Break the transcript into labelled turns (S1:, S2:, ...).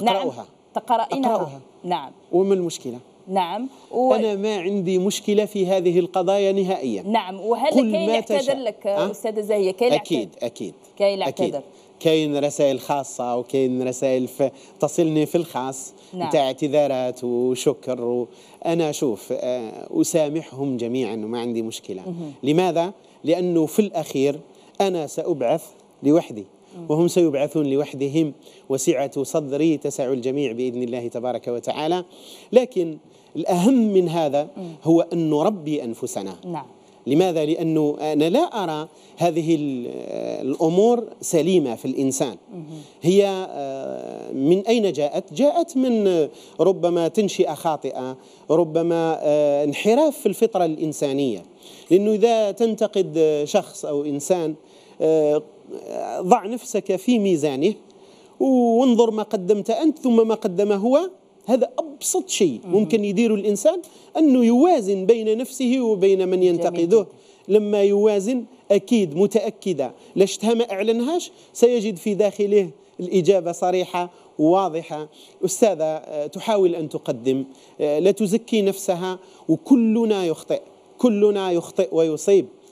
S1: نعم. أقرأها نعم تقرأينها أقرأها نعم وما المشكلة؟ نعم و... أنا ما عندي مشكلة في هذه القضايا نهائيا
S2: نعم وهذا كاين يعتذر لك أستاذة زاهية كاين أكيد
S1: أكيد كاين أكيد كاين رسائل خاصة وكاين رسائل ف... تصلني في الخاص نعم. تاع اعتذارات وشكر و... أنا شوف آه، أسامحهم جميعا وما عندي مشكلة مه. لماذا؟ لأنه في الأخير أنا سأبعث لوحدي وهم سيبعثون لوحدهم وسعة صدري تسع الجميع بإذن الله تبارك وتعالى لكن الأهم من هذا هو أن نربي أنفسنا نعم لماذا؟ لأنه أنا لا أرى هذه الأمور سليمة في الإنسان هي آه، من أين جاءت؟ جاءت من آه، ربما تنشئة خاطئة ربما آه، انحراف في الفطرة الإنسانية لأنه إذا تنتقد شخص أو إنسان آه، ضع نفسك في ميزانه وانظر ما قدمت أنت ثم ما قدم هو هذا أبسط شيء ممكن يدير الإنسان أنه يوازن بين نفسه وبين من ينتقده لما يوازن أكيد متأكدة لشتها ما أعلنهاش سيجد في داخله الإجابة صريحة واضحة أستاذة آه، تحاول أن تقدم آه، لا تزكي نفسها وكلنا يخطئ كلنا يخطئ ويصيب